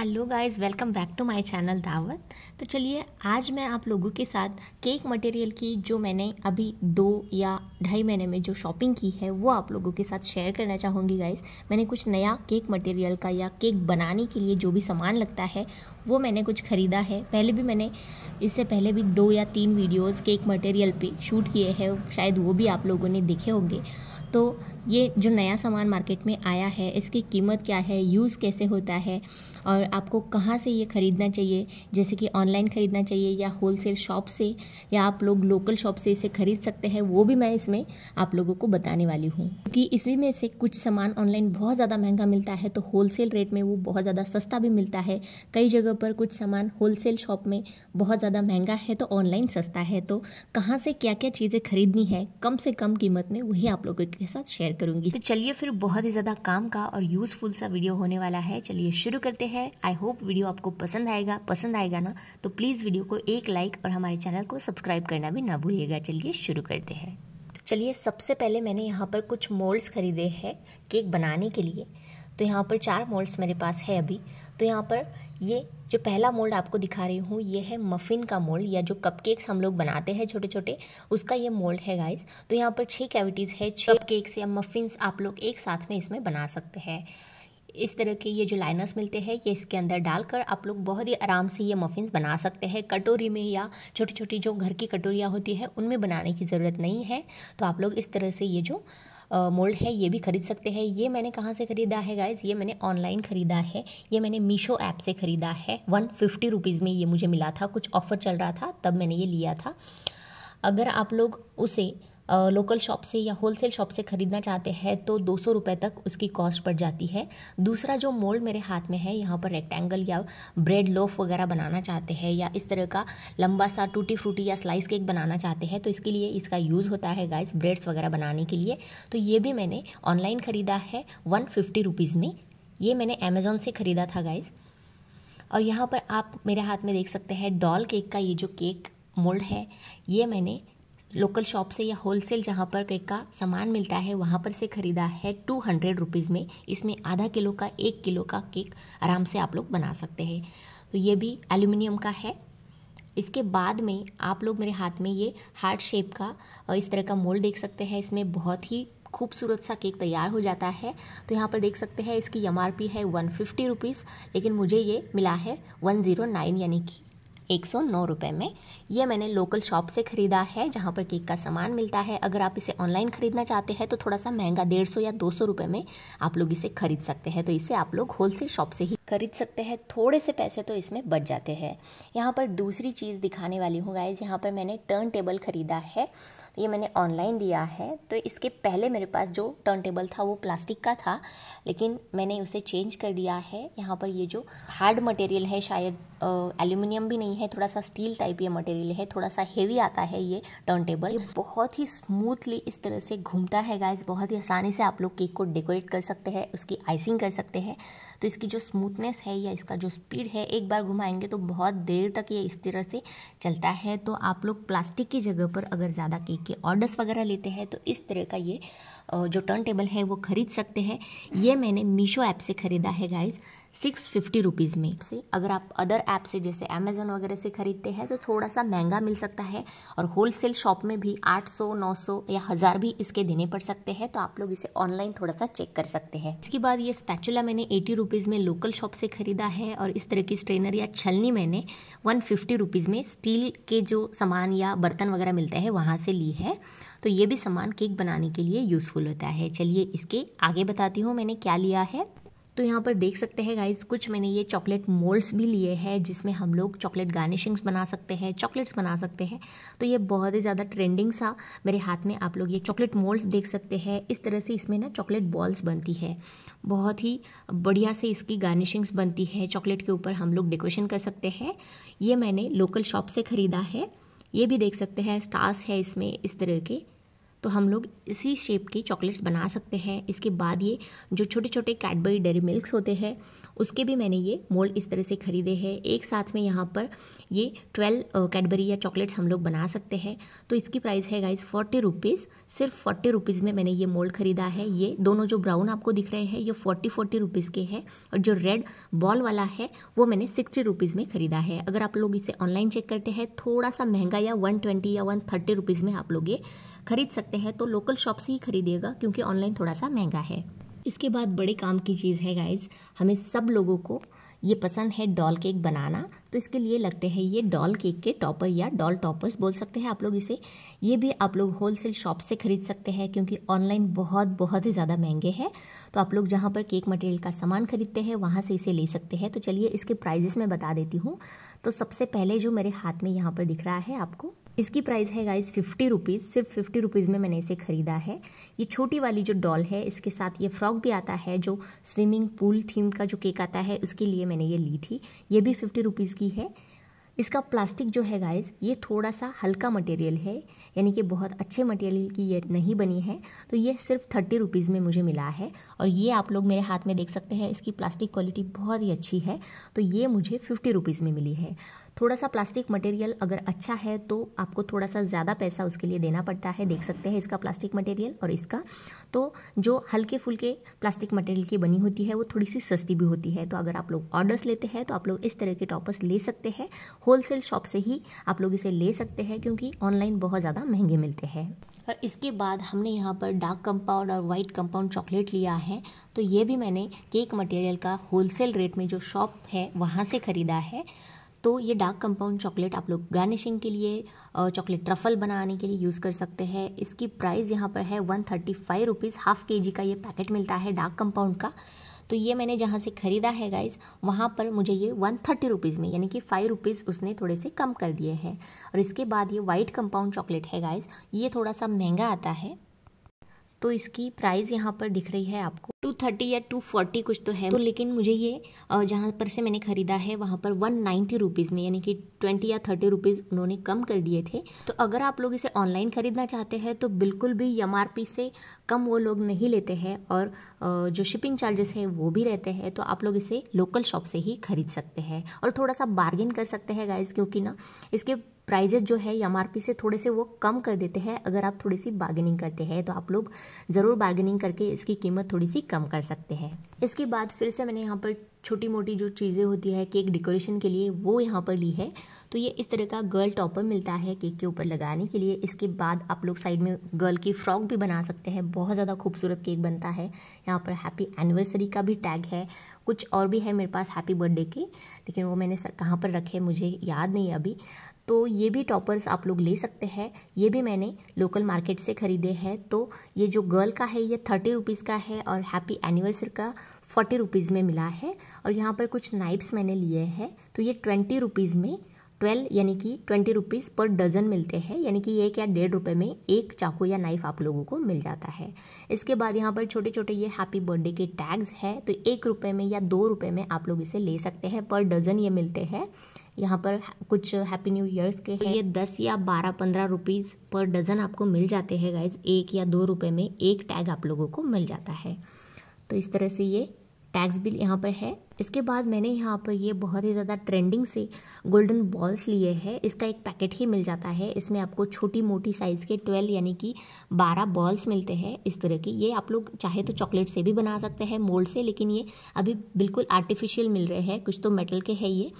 hello guys welcome back to my channel Dawat तो चलिए आज मैं आप लोगों के साथ केक मटेरियल की जो मैंने अभी दो या ढाई महीने में जो शॉपिंग की है वो आप लोगों के साथ शेयर करना चाहूँगी गाइस मैंने कुछ नया केक मटेरियल का या केक बनाने के लिए जो भी सामान लगता है वो मैंने कुछ ख़रीदा है पहले भी मैंने इससे पहले भी दो या तीन वीडियोज़ केक मटेरियल पर शूट किए हैं शायद वो भी आप लोगों ने देखे होंगे तो ये जो नया सामान मार्केट में आया है इसकी कीमत क्या है यूज़ कैसे होता है और आपको कहाँ से ये ख़रीदना चाहिए जैसे कि ऑनलाइन ख़रीदना चाहिए या होलसेल शॉप से या आप लोग लोकल शॉप से इसे ख़रीद सकते हैं वो भी मैं इसमें आप लोगों को बताने वाली हूँ क्योंकि इसमें में से कुछ सामान ऑनलाइन बहुत ज़्यादा महंगा मिलता है तो होलसेल रेट में वो बहुत ज़्यादा सस्ता भी मिलता है कई जगह पर कुछ सामान होलसेल शॉप में बहुत ज़्यादा महंगा है तो ऑनलाइन सस्ता है तो कहाँ से क्या क्या चीज़ें खरीदनी है कम से कम कीमत में वही आप लोगों आपके साथ शेयर करूंगी तो चलिए फिर बहुत ही ज़्यादा काम का और यूज़फुल सा वीडियो होने वाला है चलिए शुरू करते हैं आई होप वीडियो आपको पसंद आएगा पसंद आएगा ना तो प्लीज़ वीडियो को एक लाइक और हमारे चैनल को सब्सक्राइब करना भी ना भूलिएगा चलिए शुरू करते हैं तो चलिए सबसे पहले मैंने यहाँ पर कुछ मोल्ड्स खरीदे हैं केक बनाने के लिए तो यहाँ पर चार मोल्ड्स मेरे पास है अभी तो यहाँ पर ये जो पहला मोल्ड आपको दिखा रही हूँ ये है मफ़िन का मोल्ड या जो कपकेक्स हम लोग बनाते हैं छोटे छोटे उसका ये मोल्ड है गाइस तो यहाँ पर छः कैविटीज़ है छः केक्स या मफ़िन्स आप लोग एक साथ में इसमें बना सकते हैं इस तरह के ये जो लाइनर्स मिलते हैं ये इसके अंदर डालकर आप लोग बहुत ही आराम से ये मफिन्स बना सकते हैं कटोरी में या छोटी छोटी जो घर की कटोरियाँ होती है उनमें बनाने की ज़रूरत नहीं है तो आप लोग इस तरह से ये जो मोल्ड है ये भी खरीद सकते हैं ये मैंने कहाँ से ख़रीदा है गाइज़ ये मैंने ऑनलाइन ख़रीदा है ये मैंने मीशो ऐप से ख़रीदा है वन फिफ्टी रुपीज़ में ये मुझे मिला था कुछ ऑफ़र चल रहा था तब मैंने ये लिया था अगर आप लोग उसे लोकल शॉप से या होलसेल शॉप से ख़रीदना चाहते हैं तो दो सौ रुपये तक उसकी कॉस्ट पड़ जाती है दूसरा जो मोल्ड मेरे हाथ में है यहाँ पर रेक्टेंगल या ब्रेड लोफ वगैरह बनाना चाहते हैं या इस तरह का लंबा सा टूटी फ्रूटी या स्लाइस केक बनाना चाहते हैं तो इसके लिए इसका यूज़ होता है गाइस ब्रेड्स वगैरह बनाने के लिए तो ये भी मैंने ऑनलाइन ख़रीदा है वन फिफ्टी रुपीज़ में ये मैंने अमेज़ोन से ख़रीदा था गाइज़ और यहाँ पर आप मेरे हाथ में देख सकते हैं डॉल केक का ये जो केक मोल्ड है ये मैंने लोकल शॉप से या होलसेल जहाँ पर केक का सामान मिलता है वहाँ पर से ख़रीदा है टू हंड्रेड रुपीज़ में इसमें आधा किलो का एक किलो का केक आराम से आप लोग बना सकते हैं तो ये भी एल्यूमिनियम का है इसके बाद में आप लोग मेरे हाथ में ये हार्ट शेप का इस तरह का मोल्ड देख सकते हैं इसमें बहुत ही खूबसूरत सा केक तैयार हो जाता है तो यहाँ पर देख सकते हैं इसकी एम है वन फिफ्टी रुपीज़ लेकिन मुझे ये मिला है वन ज़ीरो नाइन यानी कि एक सौ नौ रुपये में यह मैंने लोकल शॉप से ख़रीदा है जहाँ पर केक का सामान मिलता है अगर आप इसे ऑनलाइन ख़रीदना चाहते हैं तो थोड़ा सा महंगा डेढ़ सौ या दो सौ रुपये में आप लोग इसे ख़रीद सकते हैं तो इसे आप लोग होलसेल शॉप से ही खरीद सकते हैं थोड़े से पैसे तो इसमें बच जाते हैं यहाँ पर दूसरी चीज़ दिखाने वाली हूँ गाइज यहाँ पर मैंने टर्न टेबल ख़रीदा है तो ये मैंने ऑनलाइन लिया है तो इसके पहले मेरे पास जो टर्न टेबल था वो प्लास्टिक का था लेकिन मैंने उसे चेंज कर दिया है यहाँ पर ये जो हार्ड मटेरियल है शायद एल्यूमिनियम भी नहीं है थोड़ा सा स्टील टाइप ये मटेरियल है थोड़ा सा हेवी आता है ये टर्न टेबल बहुत ही स्मूथली इस तरह से घूमता है गाइज बहुत ही आसानी से आप लोग केक को डेकोरेट कर सकते हैं उसकी आइसिंग कर सकते हैं तो इसकी जो स्मूथनेस है या इसका जो स्पीड है एक बार घुमाएंगे तो बहुत देर तक ये इस तरह से चलता है तो आप लोग प्लास्टिक की जगह पर अगर ज़्यादा केक के ऑर्डर्स वगैरह लेते हैं तो इस तरह का ये जो टर्न टेबल है वो ख़रीद सकते हैं ये मैंने मीशो ऐप से ख़रीदा है गाइज़ सिक्स फिफ्टी रुपीज़ में से अगर आप अदर ऐप से जैसे अमेजोन वगैरह से ख़रीदते हैं तो थोड़ा सा महंगा मिल सकता है और होलसेल शॉप में भी आठ सौ नौ सौ या हज़ार भी इसके देने पड़ सकते हैं तो आप लोग इसे ऑनलाइन थोड़ा सा चेक कर सकते हैं इसके बाद ये स्पैचुला मैंने एटी रुपीज़ में लोकल शॉप से ख़रीदा है और इस तरह की स्ट्रेनर या छलनी मैंने वन फिफ्टी रुपीज़ में स्टील के जो सामान या बर्तन वगैरह मिलते हैं वहाँ से ली है तो ये भी सामान केक बनाने के लिए यूज़फुल होता है चलिए इसके आगे बताती हूँ मैंने क्या लिया है तो यहाँ पर देख सकते हैं गाइज कुछ मैंने ये चॉकलेट मोल्ड्स भी लिए हैं जिसमें हम लोग चॉकलेट गार्निशिंग्स बना सकते हैं चॉकलेट्स बना सकते हैं तो ये बहुत ही ज़्यादा ट्रेंडिंग सा मेरे हाथ में आप लोग ये चॉकलेट मोल्ड्स देख सकते हैं इस तरह से इसमें ना चॉकलेट बॉल्स बनती है बहुत ही बढ़िया से इसकी गार्निशिंग्स बनती है चॉकलेट के ऊपर हम लोग डेकोरेशन कर सकते हैं ये मैंने लोकल शॉप से ख़रीदा है ये भी देख सकते हैं स्टार्स है इसमें इस तरह के तो हम लोग इसी शेप के चॉकलेट्स बना सकते हैं इसके बाद ये जो छोटे छोटे कैडबरी डेरी मिल्क्स होते हैं उसके भी मैंने ये मोल्ड इस तरह से ख़रीदे हैं एक साथ में यहाँ पर ये ट्वेल्व कैडबरी या चॉकलेट्स हम लोग बना सकते हैं तो इसकी प्राइस है गाइज फोर्टी रुपीज़ सिर्फ फोर्टी रुपीज़ में मैंने ये मोल्ड ख़रीदा है ये दोनों जो ब्राउन आपको दिख रहे हैं ये फोर्टी फोर्टी रुपीज़ के हैं और जो रेड बॉल वाला है वो मैंने सिक्सटी रुपीज़ में ख़रीदा है अगर आप लोग इसे ऑनलाइन चेक करते हैं थोड़ा सा महंगा या वन ट्वेंटी या वन थर्टी रुपीज़ में आप लोग ये खरीद सकते हैं तो लोकल शॉप से ही खरीदिएगा क्योंकि ऑनलाइन थोड़ा सा महंगा है इसके बाद बड़े काम की चीज़ है गाइज हमें सब लोगों को ये पसंद है डॉल केक बनाना तो इसके लिए लगते हैं ये डॉल केक के टॉपर या डॉल टॉपर्स बोल सकते हैं आप लोग इसे ये भी आप लोग होलसेल शॉप से खरीद सकते हैं क्योंकि ऑनलाइन बहुत बहुत ही ज़्यादा महंगे हैं तो आप लोग जहाँ पर केक मटेरियल का सामान खरीदते हैं वहाँ से इसे ले सकते हैं तो चलिए इसके प्राइजेस मैं बता देती हूँ तो सबसे पहले जो मेरे हाथ में यहाँ पर दिख रहा है आपको इसकी प्राइस है गाइस फिफ्टी रुपीज़ सिर्फ फिफ्टी रुपीज़ में मैंने इसे ख़रीदा है ये छोटी वाली जो डॉल है इसके साथ ये फ्रॉक भी आता है जो स्विमिंग पूल थीम का जो केक आता है उसके लिए मैंने ये ली थी ये भी फिफ्टी रुपीज़ की है इसका प्लास्टिक जो है गाइस ये थोड़ा सा हल्का मटेरियल है यानी कि बहुत अच्छे मटेरियल की ये नहीं बनी है तो ये सिर्फ थर्टी रुपीज़ में मुझे मिला है और ये आप लोग मेरे हाथ में देख सकते हैं इसकी प्लास्टिक क्वालिटी बहुत ही अच्छी है तो ये मुझे फिफ्टी रुपीज़ में मिली है थोड़ा सा प्लास्टिक मटेरियल अगर अच्छा है तो आपको थोड़ा सा ज़्यादा पैसा उसके लिए देना पड़ता है देख सकते हैं इसका प्लास्टिक मटेरियल और इसका तो जो हल्के फुल्के प्लास्टिक मटेरियल की बनी होती है वो थोड़ी सी सस्ती भी होती है तो अगर आप लोग ऑर्डर्स लेते हैं तो आप लोग इस तरह के टॉपर्स ले सकते हैं होलसेल शॉप से ही आप लोग इसे ले सकते हैं क्योंकि ऑनलाइन बहुत ज़्यादा महंगे मिलते हैं और इसके बाद हमने यहाँ पर डार्क कंपाउंड और वाइट कंपाउंड चॉकलेट लिया है तो ये भी मैंने केक मटेरियल का होलसेल रेट में जो शॉप है वहाँ से ख़रीदा है तो ये डार्क कंपाउंड चॉकलेट आप लोग गार्निशिंग के लिए चॉकलेट ट्रफल बनाने के लिए यूज़ कर सकते हैं इसकी प्राइस यहाँ पर है one thirty five rupees half K G का ये पैकेट मिलता है डार्क कंपाउंड का तो ये मैंने जहाँ से ख़रीदा है गाइज़ वहाँ पर मुझे ये वन थर्टी रुपीज़ में यानी कि फ़ाइव रुपीज़ उसने थोड़े से कम कर दिए हैं और इसके बाद ये वाइट कंपाउंड चॉकलेट है गाइज़ ये थोड़ा सा महंगा आता है तो इसकी प्राइस यहाँ पर दिख रही है आपको टू थर्टी या टू फोर्टी कुछ तो है तो लेकिन मुझे ये जहाँ पर से मैंने ख़रीदा है वहाँ पर वन नाइन्टी रुपीज़ में यानी कि ट्वेंटी या थर्टी रुपीज़ उन्होंने कम कर दिए थे तो अगर आप लोग इसे ऑनलाइन ख़रीदना चाहते हैं तो बिल्कुल भी एम से कम वो लोग नहीं लेते हैं और जो शिपिंग चार्जेस है वो भी रहते हैं तो आप लोग इसे लोकल शॉप से ही खरीद सकते हैं और थोड़ा सा बार्गेन कर सकते हैं गाइज क्योंकि ना इसके प्राइजेस जो है एम से थोड़े से वो कम कर देते हैं अगर आप थोड़ी सी बार्गेनिंग करते हैं तो आप लोग ज़रूर बार्गेनिंग करके इसकी कीमत थोड़ी सी कम कर सकते हैं इसके बाद फिर से मैंने यहाँ पर छोटी मोटी जो चीज़ें होती है केक डेकोरेशन के लिए वो यहाँ पर ली है तो ये इस तरह का गर्ल टॉपर मिलता है केक के ऊपर लगाने के लिए इसके बाद आप लोग साइड में गर्ल की फ्रॉक भी बना सकते हैं बहुत ज़्यादा खूबसूरत केक बनता है यहाँ पर हैप्पी एनिवर्सरी का भी टैग है कुछ और भी है मेरे पास हैप्पी बर्थडे के लेकिन वो मैंने कहाँ पर रखे मुझे याद नहीं अभी तो ये भी टॉपर्स आप लोग ले सकते हैं ये भी मैंने लोकल मार्केट से ख़रीदे हैं तो ये जो गर्ल का है ये थर्टी रुपीज़ का है और हैप्पी एनिवर्सरी का फोर्टी रुपीज़ में मिला है और यहाँ पर कुछ नाइप्स मैंने लिए हैं तो ये ट्वेंटी रुपीज़ में ट्वेल्व यानी कि ट्वेंटी रुपीज़ पर डज़न मिलते हैं यानी कि एक या डेढ़ रुपये में एक चाकू या नाइफ आप लोगों को मिल जाता है इसके बाद यहाँ पर छोटे छोटे ये हैप्पी बर्थडे के टैग्स हैं तो एक रुपये में या दो रुपये में आप लोग इसे ले सकते हैं पर डज़न ये मिलते हैं यहाँ पर कुछ हैप्पी न्यू ईयर्स के हैं ये दस या बारह पंद्रह रुपीज़ पर डज़न आपको मिल जाते हैं गाइज एक या दो रुपये में एक टैग आप लोगों को मिल जाता है तो इस तरह से ये टैक्स बिल यहाँ पर है इसके बाद मैंने यहाँ पर ये बहुत ही ज़्यादा ट्रेंडिंग से गोल्डन बॉल्स लिए हैं इसका एक पैकेट ही मिल जाता है इसमें आपको छोटी मोटी साइज़ के ट्वेल्व यानी कि बारह बॉल्स मिलते हैं इस तरह की ये आप लोग चाहे तो चॉकलेट से भी बना सकते हैं मोल्ड से लेकिन ये अभी बिल्कुल आर्टिफिशियल मिल रहे हैं कुछ तो मेटल के है ये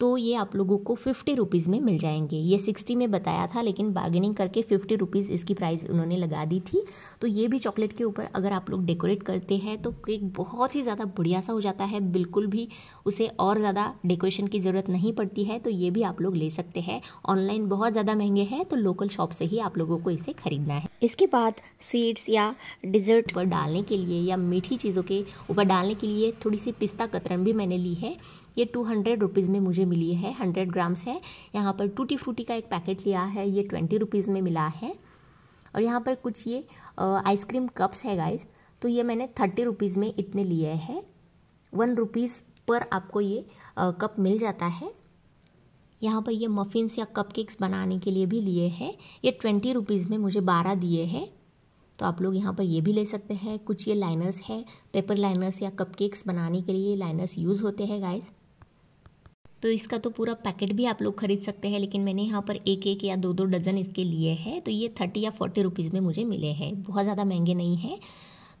तो ये आप लोगों को फिफ्टी रुपीज़ में मिल जाएंगे ये सिक्सटी में बताया था लेकिन बार्गेनिंग करके फिफ्टी रुपीज़ इसकी प्राइस उन्होंने लगा दी थी तो ये भी चॉकलेट के ऊपर अगर आप लोग डेकोरेट करते हैं तो केक बहुत ही ज़्यादा बढ़िया सा हो जाता है बिल्कुल भी उसे और ज़्यादा डेकोरेशन की ज़रूरत नहीं पड़ती है तो ये भी आप लोग ले सकते हैं ऑनलाइन बहुत ज़्यादा महंगे हैं तो लोकल शॉप से ही आप लोगों को इसे खरीदना है इसके बाद स्वीट्स या डिज़र्ट पर डालने के लिए या मीठी चीज़ों के ऊपर डालने के लिए थोड़ी सी पिस्ता कतरन भी मैंने ली है ये टू हंड्रेड रुपीज़ में मुझे मिली है हंड्रेड ग्राम्स है यहाँ पर टूटी फ्रूटी का एक पैकेट लिया है ये ट्वेंटी रुपीज़ में मिला है और यहाँ पर कुछ ये आइसक्रीम कप्स है गाइस तो ये मैंने थर्टी रुपीज़ में इतने लिए हैं वन रुपीज़ पर आपको ये आ, कप मिल जाता है यहाँ पर ये मफ़िन्स या कप केक्स बनाने के लिए भी लिए हैं ये ट्वेंटी रुपीज़ में मुझे बारह दिए हैं तो आप लोग यहाँ पर ये भी ले सकते हैं कुछ ये लाइनर्स है पेपर लाइनर्स या कपकेक्स बनाने के लिए लाइनर्स यूज़ होते हैं गाइज़ तो इसका तो पूरा पैकेट भी आप लोग खरीद सकते हैं लेकिन मैंने यहाँ पर एक एक या दो दो डज़न इसके लिए है तो ये थर्टी या फोर्टी रुपीज़ में मुझे मिले हैं बहुत ज़्यादा महंगे नहीं हैं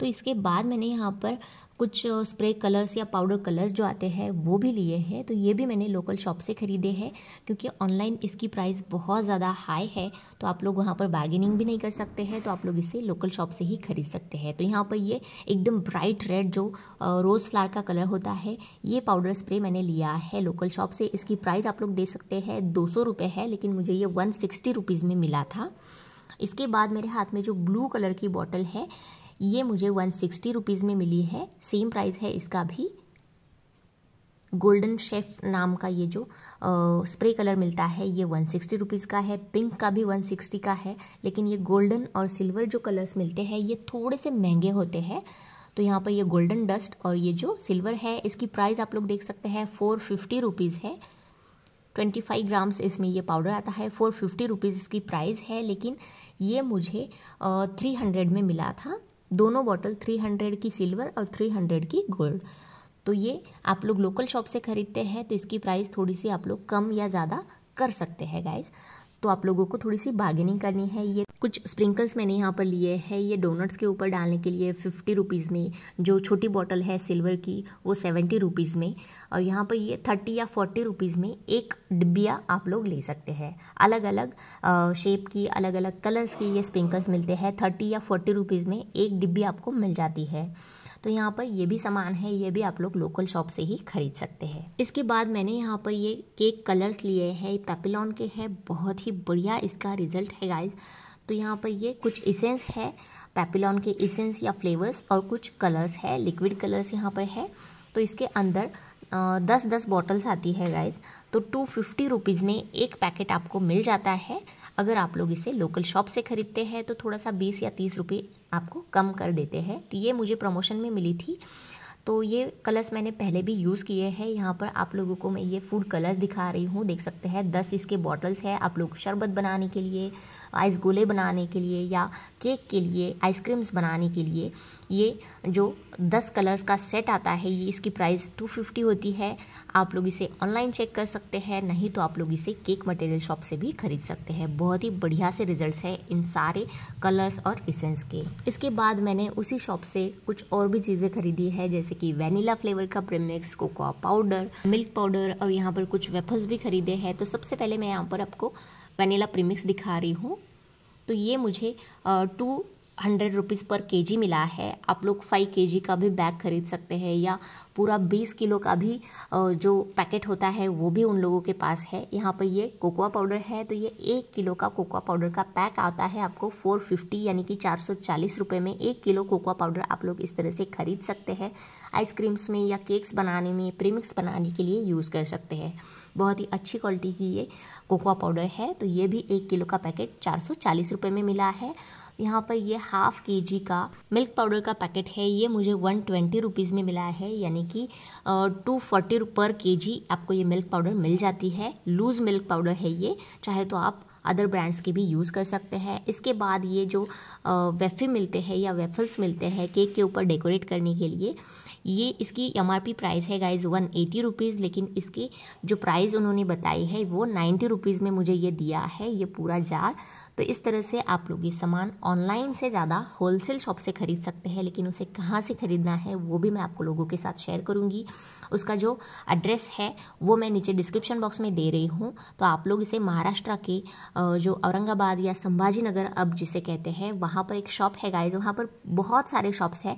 तो इसके बाद मैंने यहाँ पर कुछ स्प्रे कलर्स या पाउडर कलर्स जो आते हैं वो भी लिए हैं तो ये भी मैंने लोकल शॉप से ख़रीदे हैं क्योंकि ऑनलाइन इसकी प्राइस बहुत ज़्यादा हाई है तो आप लोग वहाँ पर बार्गेनिंग भी नहीं कर सकते हैं तो आप लोग इसे लोकल शॉप से ही खरीद सकते हैं तो यहाँ पर ये एकदम ब्राइट रेड जो रोज़ फ्लार का कलर होता है ये पाउडर स्प्रे मैंने लिया है लोकल शॉप से इसकी प्राइस आप लोग दे सकते हैं दो सौ है लेकिन मुझे ये वन सिक्सटी में मिला था इसके बाद मेरे हाथ में जो ब्लू कलर की बॉटल है ये मुझे वन सिक्सटी रुपीज़ में मिली है सेम प्राइस है इसका भी गोल्डन शेफ नाम का ये जो आ, स्प्रे कलर मिलता है ये वन सिक्सटी रुपीज़ का है पिंक का भी वन सिक्सटी का है लेकिन ये गोल्डन और सिल्वर जो कलर्स मिलते हैं ये थोड़े से महंगे होते हैं तो यहाँ पर ये गोल्डन डस्ट और ये जो सिल्वर है इसकी प्राइस आप लोग देख सकते हैं फोर फिफ्टी रुपीज़ है ट्वेंटी फाइव ग्राम्स इसमें ये पाउडर आता है फोर फिफ्टी रुपीज़ इसकी प्राइस है लेकिन ये मुझे थ्री हंड्रेड में मिला था दोनों बॉटल 300 की सिल्वर और 300 की गोल्ड तो ये आप लोग लोकल शॉप से ख़रीदते हैं तो इसकी प्राइस थोड़ी सी आप लोग कम या ज़्यादा कर सकते हैं गाइज़ तो आप लोगों को थोड़ी सी बार्गेनिंग करनी है ये कुछ स्प्रिंकल्स मैंने यहाँ पर लिए हैं ये डोनट्स के ऊपर डालने के लिए फिफ्टी रुपीज़ में जो छोटी बॉटल है सिल्वर की वो सेवेंटी रुपीज़ में और यहाँ पर ये थर्टी या फोर्टी रुपीज़ में एक डिब्बिया आप लोग ले सकते हैं अलग अलग शेप की अलग अलग कलर्स की ये स्प्रिंकल्स मिलते हैं थर्टी या फोर्टी रुपीज़ में एक डिब्बी आपको मिल जाती है तो यहाँ पर ये भी सामान है ये भी आप लोग लोकल शॉप से ही खरीद सकते हैं इसके बाद मैंने यहाँ पर ये केक कलर्स लिए हैं पेपिलॉन के हैं बहुत ही बढ़िया इसका रिजल्ट है गाइज़ तो यहाँ पर ये कुछ इसेंस है पेपिलॉन के इसेंस या फ्लेवर्स और कुछ कलर्स है लिक्विड कलर्स यहाँ पर है तो इसके अंदर दस दस बॉटल्स आती है गाइज़ तो टू फिफ्टी रुपीज़ में एक पैकेट आपको मिल जाता है अगर आप लोग इसे लोकल शॉप से ख़रीदते हैं तो थोड़ा सा बीस या तीस रुपये आपको कम कर देते हैं तो ये मुझे प्रमोशन में मिली थी तो ये कलर्स मैंने पहले भी यूज़ किए हैं यहाँ पर आप लोगों को मैं ये फूड कलर्स दिखा रही हूँ देख सकते हैं दस इसके बॉटल्स हैं आप लोग शरबत बनाने के लिए आइस गोले बनाने के लिए या केक के लिए आइसक्रीम्स बनाने के लिए ये जो दस कलर्स का सेट आता है ये इसकी प्राइस टू फिफ्टी होती है आप लोग इसे ऑनलाइन चेक कर सकते हैं नहीं तो आप लोग इसे केक मटेरियल शॉप से भी खरीद सकते हैं बहुत ही बढ़िया से रिजल्ट्स है इन सारे कलर्स और इसेंस के इसके बाद मैंने उसी शॉप से कुछ और भी चीज़ें खरीदी है जैसे कि वेनिला फ्लेवर का premix cocoa powder milk powder और यहाँ पर कुछ वेफल्स भी खरीदे हैं तो सबसे पहले मैं यहाँ पर आपको वेनिला प्रीमिक्स दिखा रही हूँ तो ये मुझे टू हंड्रेड रुपीज़ पर जी मिला है आप लोग फाइव जी का भी बैग खरीद सकते हैं या पूरा बीस किलो का भी जो पैकेट होता है वो भी उन लोगों के पास है यहाँ पर ये कोकोआ पाउडर है तो ये एक किलो का कोकोआ पाउडर का पैक आता है आपको फोर फिफ्टी यानी कि चार सौ चालीस रुपये में एक किलो कोकोआ पाउडर आप लोग इस तरह से खरीद सकते हैं आइसक्रीम्स में या केक्स बनाने में प्रीमिक्स बनाने के लिए यूज़ कर सकते हैं बहुत ही अच्छी क्वालिटी की ये कोकोआ पाउडर है तो ये भी एक किलो का पैकेट चार सौ चालीस रुपये में मिला है यहाँ पर ये हाफ के जी का मिल्क पाउडर का पैकेट है ये मुझे वन ट्वेंटी रुपीज़ में मिला है यानी कि टू फोर्टी पर के जी आपको ये मिल्क पाउडर मिल जाती है लूज़ मिल्क पाउडर है ये चाहे तो आप अदर ब्रांड्स के भी यूज़ कर सकते हैं इसके बाद ये जो वेफे मिलते हैं या वेफल्स मिलते हैं केक के ऊपर डेकोरेट करने के लिए ये इसकी एम प्राइस है गाइज वन एटी रुपीज़ लेकिन इसकी जो प्राइस उन्होंने बताई है वो नाइन्टी रुपीज़ में मुझे ये दिया है ये पूरा जार तो इस तरह से आप लोग ये सामान ऑनलाइन से ज़्यादा होलसेल शॉप से ख़रीद सकते हैं लेकिन उसे कहाँ से ख़रीदना है वो भी मैं आपको लोगों के साथ शेयर करूँगी उसका जो एड्रेस है वो मैं नीचे डिस्क्रिप्शन बॉक्स में दे रही हूँ तो आप लोग इसे महाराष्ट्र के जो औरंगाबाद या संभाजी नगर अब जिसे कहते हैं वहाँ पर एक शॉप है गाइज वहाँ पर बहुत सारे शॉप्स हैं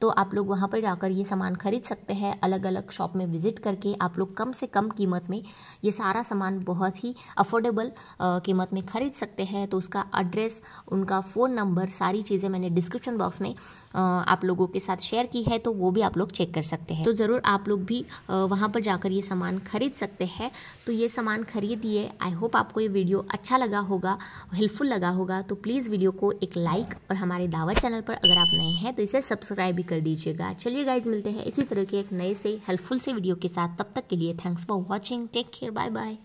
तो आप लोग वहाँ पर जाकर ये सामान खरीद सकते हैं अलग अलग शॉप में विज़िट करके आप लोग कम से कम कीमत में ये सारा सामान बहुत ही अफोर्डेबल कीमत में खरीद सकते हैं तो उसका एड्रेस उनका फ़ोन नंबर सारी चीज़ें मैंने डिस्क्रिप्शन बॉक्स में आप लोगों के साथ शेयर की है तो वो भी आप लोग चेक कर सकते हैं तो ज़रूर आप लोग भी वहाँ पर जाकर ये सामान खरीद सकते हैं तो ये सामान खरीदिए आई होप आपको ये वीडियो अच्छा लगा होगा हेल्पफुल लगा होगा तो प्लीज़ वीडियो को एक लाइक और हमारे दावा चैनल पर अगर आप नए हैं तो इसे सब्सक्राइब कर दीजिएगा चलिए गाइज मिलते हैं इसी तरह के एक नए से हेल्पफुल से वीडियो के साथ तब तक के लिए thanks for watching take care bye bye